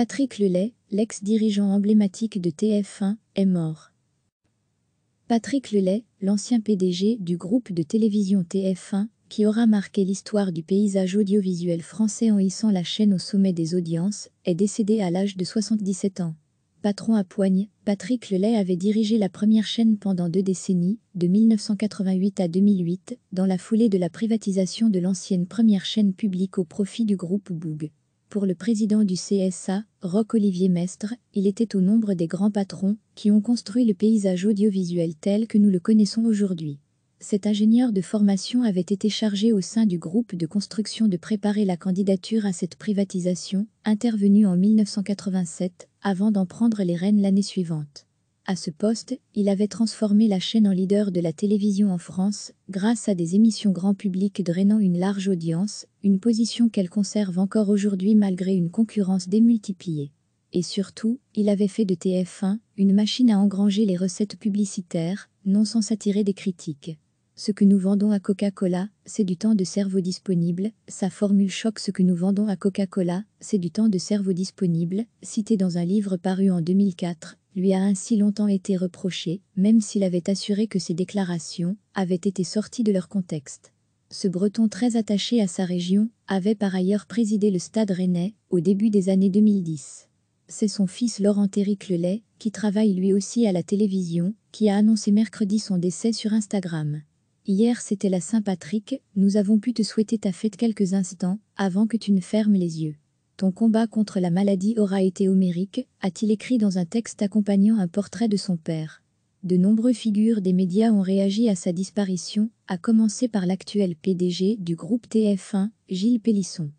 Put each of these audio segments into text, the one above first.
Patrick Lelay, l'ex-dirigeant emblématique de TF1, est mort. Patrick Lelay, l'ancien PDG du groupe de télévision TF1, qui aura marqué l'histoire du paysage audiovisuel français en hissant la chaîne au sommet des audiences, est décédé à l'âge de 77 ans. Patron à poigne, Patrick Lelay avait dirigé la première chaîne pendant deux décennies, de 1988 à 2008, dans la foulée de la privatisation de l'ancienne première chaîne publique au profit du groupe Boug. Pour le président du CSA, Roch-Olivier Mestre, il était au nombre des grands patrons qui ont construit le paysage audiovisuel tel que nous le connaissons aujourd'hui. Cet ingénieur de formation avait été chargé au sein du groupe de construction de préparer la candidature à cette privatisation, intervenue en 1987, avant d'en prendre les rênes l'année suivante. À ce poste, il avait transformé la chaîne en leader de la télévision en France, grâce à des émissions grand public drainant une large audience, une position qu'elle conserve encore aujourd'hui malgré une concurrence démultipliée. Et surtout, il avait fait de TF1 une machine à engranger les recettes publicitaires, non sans s'attirer des critiques. Ce que nous vendons à Coca-Cola, c'est du temps de cerveau disponible, sa formule choque ce que nous vendons à Coca-Cola, c'est du temps de cerveau disponible, cité dans un livre paru en 2004, lui a ainsi longtemps été reproché, même s'il avait assuré que ses déclarations avaient été sorties de leur contexte. Ce breton très attaché à sa région avait par ailleurs présidé le stade rennais au début des années 2010. C'est son fils Laurent-Éric Lelay, qui travaille lui aussi à la télévision, qui a annoncé mercredi son décès sur Instagram. Hier c'était la Saint-Patrick, nous avons pu te souhaiter ta fête quelques instants avant que tu ne fermes les yeux. Ton combat contre la maladie aura été homérique, a-t-il écrit dans un texte accompagnant un portrait de son père. De nombreuses figures des médias ont réagi à sa disparition, à commencer par l'actuel PDG du groupe TF1, Gilles Pélisson.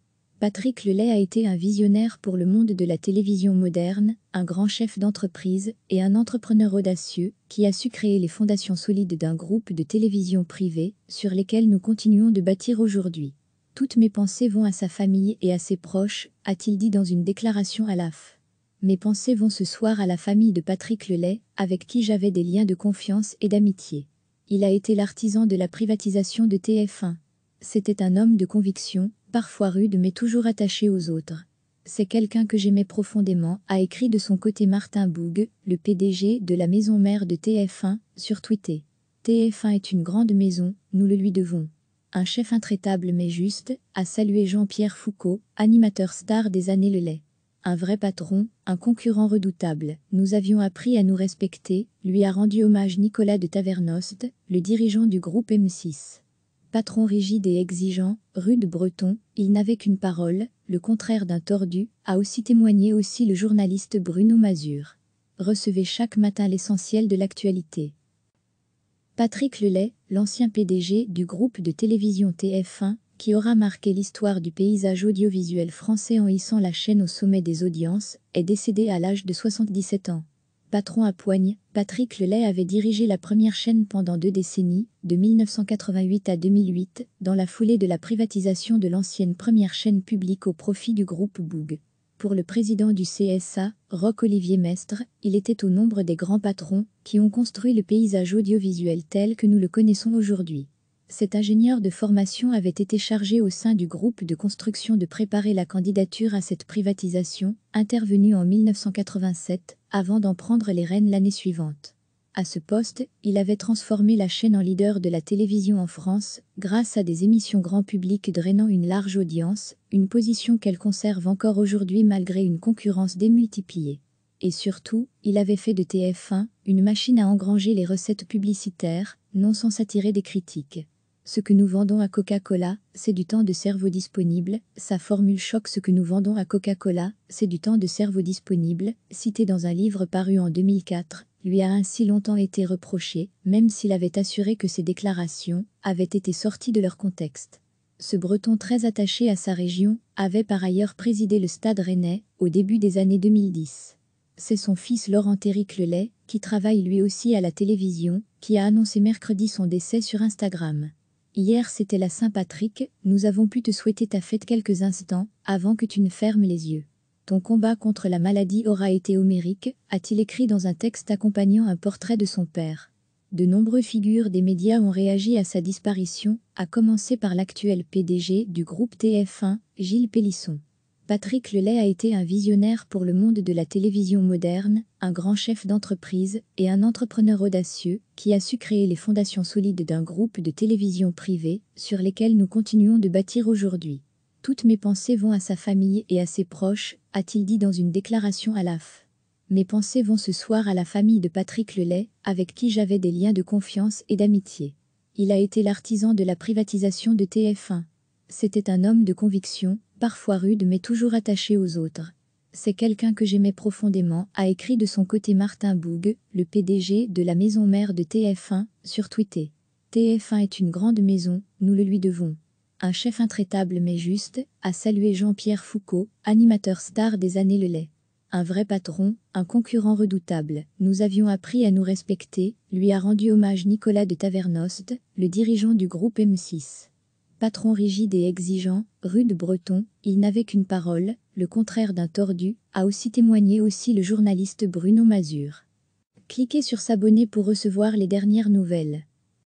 Patrick Lelay a été un visionnaire pour le monde de la télévision moderne, un grand chef d'entreprise et un entrepreneur audacieux qui a su créer les fondations solides d'un groupe de télévision privée sur lesquelles nous continuons de bâtir aujourd'hui. Toutes mes pensées vont à sa famille et à ses proches, a-t-il dit dans une déclaration à l'AF. Mes pensées vont ce soir à la famille de Patrick Lelay, avec qui j'avais des liens de confiance et d'amitié. Il a été l'artisan de la privatisation de TF1. C'était un homme de conviction, parfois rude mais toujours attaché aux autres. C'est quelqu'un que j'aimais profondément, a écrit de son côté Martin Boug, le PDG de la maison mère de TF1, sur Twitter. TF1 est une grande maison, nous le lui devons un chef intraitable mais juste, a salué Jean-Pierre Foucault, animateur star des années Le Un vrai patron, un concurrent redoutable, nous avions appris à nous respecter, lui a rendu hommage Nicolas de Tavernost, le dirigeant du groupe M6. Patron rigide et exigeant, rude breton, il n'avait qu'une parole, le contraire d'un tordu, a aussi témoigné aussi le journaliste Bruno Mazur. Recevez chaque matin l'essentiel de l'actualité. Patrick Lelay, l'ancien PDG du groupe de télévision TF1, qui aura marqué l'histoire du paysage audiovisuel français en hissant la chaîne au sommet des audiences, est décédé à l'âge de 77 ans. Patron à poigne, Patrick Lelay avait dirigé la première chaîne pendant deux décennies, de 1988 à 2008, dans la foulée de la privatisation de l'ancienne première chaîne publique au profit du groupe Boug. Pour le président du CSA, Roch-Olivier Mestre, il était au nombre des grands patrons qui ont construit le paysage audiovisuel tel que nous le connaissons aujourd'hui. Cet ingénieur de formation avait été chargé au sein du groupe de construction de préparer la candidature à cette privatisation, intervenue en 1987, avant d'en prendre les rênes l'année suivante. À ce poste, il avait transformé la chaîne en leader de la télévision en France, grâce à des émissions grand public drainant une large audience, une position qu'elle conserve encore aujourd'hui malgré une concurrence démultipliée. Et surtout, il avait fait de TF1 une machine à engranger les recettes publicitaires, non sans s'attirer des critiques. Ce que nous vendons à Coca-Cola, c'est du temps de cerveau disponible, sa formule choque ce que nous vendons à Coca-Cola, c'est du temps de cerveau disponible, cité dans un livre paru en 2004, lui a ainsi longtemps été reproché, même s'il avait assuré que ses déclarations avaient été sorties de leur contexte. Ce breton très attaché à sa région avait par ailleurs présidé le stade rennais au début des années 2010. C'est son fils Laurent-Éric Lelay, qui travaille lui aussi à la télévision, qui a annoncé mercredi son décès sur Instagram. Hier c'était la Saint-Patrick, nous avons pu te souhaiter ta fête quelques instants avant que tu ne fermes les yeux. Ton combat contre la maladie aura été homérique, a-t-il écrit dans un texte accompagnant un portrait de son père. De nombreuses figures des médias ont réagi à sa disparition, à commencer par l'actuel PDG du groupe TF1, Gilles Pélisson. Patrick Lelay a été un visionnaire pour le monde de la télévision moderne, un grand chef d'entreprise et un entrepreneur audacieux qui a su créer les fondations solides d'un groupe de télévision privée sur lesquelles nous continuons de bâtir aujourd'hui. Toutes mes pensées vont à sa famille et à ses proches, a-t-il dit dans une déclaration à l'AF. Mes pensées vont ce soir à la famille de Patrick Lelay, avec qui j'avais des liens de confiance et d'amitié. Il a été l'artisan de la privatisation de TF1. C'était un homme de conviction, parfois rude mais toujours attaché aux autres. C'est quelqu'un que j'aimais profondément, a écrit de son côté Martin Boug, le PDG de la maison mère de TF1, sur Twitter. TF1 est une grande maison, nous le lui devons un chef intraitable mais juste, a salué Jean-Pierre Foucault, animateur star des années Le Lait. Un vrai patron, un concurrent redoutable, nous avions appris à nous respecter, lui a rendu hommage Nicolas de Tavernost, le dirigeant du groupe M6. Patron rigide et exigeant, rude breton, il n'avait qu'une parole, le contraire d'un tordu, a aussi témoigné aussi le journaliste Bruno Mazur. Cliquez sur s'abonner pour recevoir les dernières nouvelles.